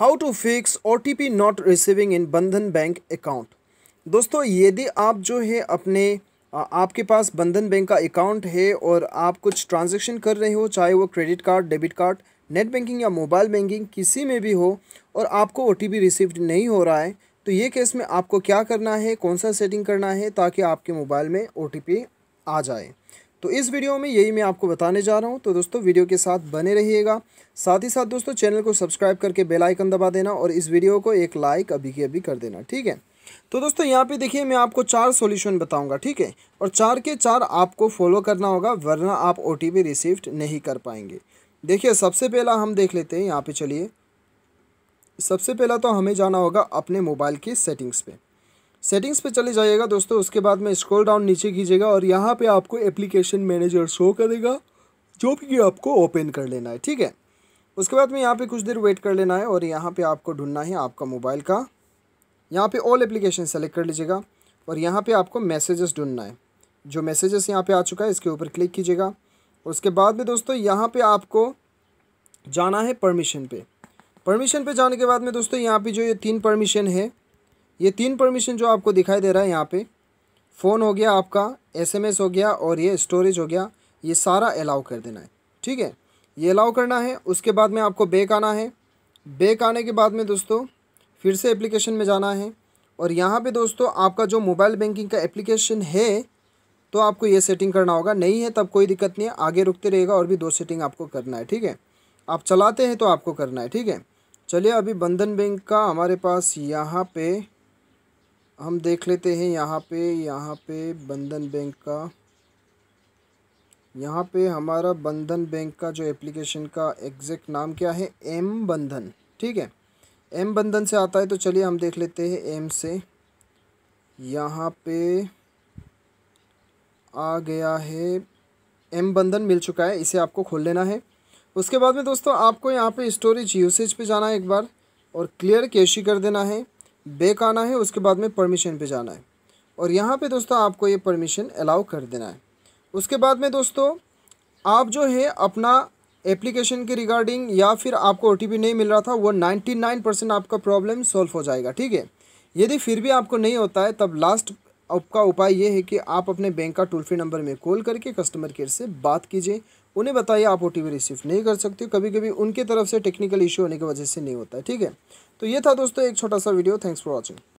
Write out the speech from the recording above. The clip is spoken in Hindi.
how to fix O T P not receiving in Bandhan bank account दोस्तों यदि आप जो है अपने आपके पास बंधन बैंक का अकाउंट है और आप कुछ ट्रांजेक्शन कर रहे हो चाहे वो credit card debit card net banking या मोबाइल बैंकिंग किसी में भी हो और आपको ओ टी पी रिसीव्ड नहीं हो रहा है तो ये केस में आपको क्या करना है कौन सा सेटिंग करना है ताकि आपके मोबाइल में ओ टी पी आ जाए तो इस वीडियो में यही मैं आपको बताने जा रहा हूँ तो दोस्तों वीडियो के साथ बने रहिएगा साथ ही साथ दोस्तों चैनल को सब्सक्राइब करके बेल आइकन दबा देना और इस वीडियो को एक लाइक अभी की अभी कर देना ठीक है तो दोस्तों यहाँ पे देखिए मैं आपको चार सॉल्यूशन बताऊंगा ठीक है और चार के चार आपको फॉलो करना होगा वरना आप ओ टी रिसीव्ड नहीं कर पाएंगे देखिए सबसे पहला हम देख लेते हैं यहाँ पे चलिए सबसे पहला तो हमें जाना होगा अपने मोबाइल की सेटिंग्स पे सेटिंग्स पे चले जाइएगा दोस्तों उसके बाद में स्क्रॉल डाउन नीचे कीजिएगा और यहाँ पे आपको एप्लीकेशन मैनेजर शो करेगा जो भी आपको ओपन कर लेना है ठीक है उसके बाद में यहाँ पे कुछ देर वेट कर लेना है और यहाँ पे आपको ढूंढना है आपका मोबाइल का यहाँ पे ऑल एप्लीकेशन सेलेक्ट कर लीजिएगा और यहाँ पर आपको मैसेजेस ढूंढना है जो मैसेजेस यहाँ पर आ चुका है इसके ऊपर क्लिक कीजिएगा उसके बाद में दोस्तों यहाँ पर आपको जाना है परमिशन पर परमिशन पर जाने के बाद में दोस्तों यहाँ पर जो ये तीन परमिशन है ये तीन परमिशन जो आपको दिखाई दे रहा है यहाँ पे फ़ोन हो गया आपका एसएमएस हो गया और ये स्टोरेज हो गया ये सारा अलाउ कर देना है ठीक है ये अलाउ करना है उसके बाद में आपको बैक आना है बैक आने के बाद में दोस्तों फिर से एप्लीकेशन में जाना है और यहाँ पे दोस्तों आपका जो मोबाइल बैंकिंग का एप्लीकेशन है तो आपको ये सेटिंग करना होगा नहीं है तब कोई दिक्कत नहीं है आगे रुकते रहेगा और भी दो सेटिंग आपको करना है ठीक है आप चलाते हैं तो आपको करना है ठीक है चलिए अभी बंधन बैंक का हमारे पास यहाँ पे हम देख लेते हैं यहाँ पे यहाँ पे बंधन बैंक का यहाँ पे हमारा बंधन बैंक का जो एप्लीकेशन का एग्जैक्ट नाम क्या है एम बंधन ठीक है एम बंधन से आता है तो चलिए हम देख लेते हैं एम से यहाँ पे आ गया है एम बंधन मिल चुका है इसे आपको खोल लेना है उसके बाद में दोस्तों आपको यहाँ पे स्टोरेज यूसेज पे जाना है एक बार और क्लियर कैशी कर देना है बेक आना है उसके बाद में परमिशन पे जाना है और यहाँ पे दोस्तों आपको ये परमिशन अलाउ कर देना है उसके बाद में दोस्तों आप जो है अपना एप्लीकेशन के रिगार्डिंग या फिर आपको ओ नहीं मिल रहा था वो नाइन्टी नाइन परसेंट आपका प्रॉब्लम सॉल्व हो जाएगा ठीक है यदि फिर भी आपको नहीं होता है तब लास्ट आपका उपाय ये है कि आप अपने बैंक का टोल फ्री नंबर में कॉल करके कस्टमर केयर से बात कीजिए उन्हें बताइए आप ओ रिसीव नहीं कर सकते कभी कभी उनके तरफ से टेक्निकल इशू होने की वजह से नहीं होता है ठीक है तो ये था दोस्तों एक छोटा सा वीडियो थैंक्स फॉर वॉचिंग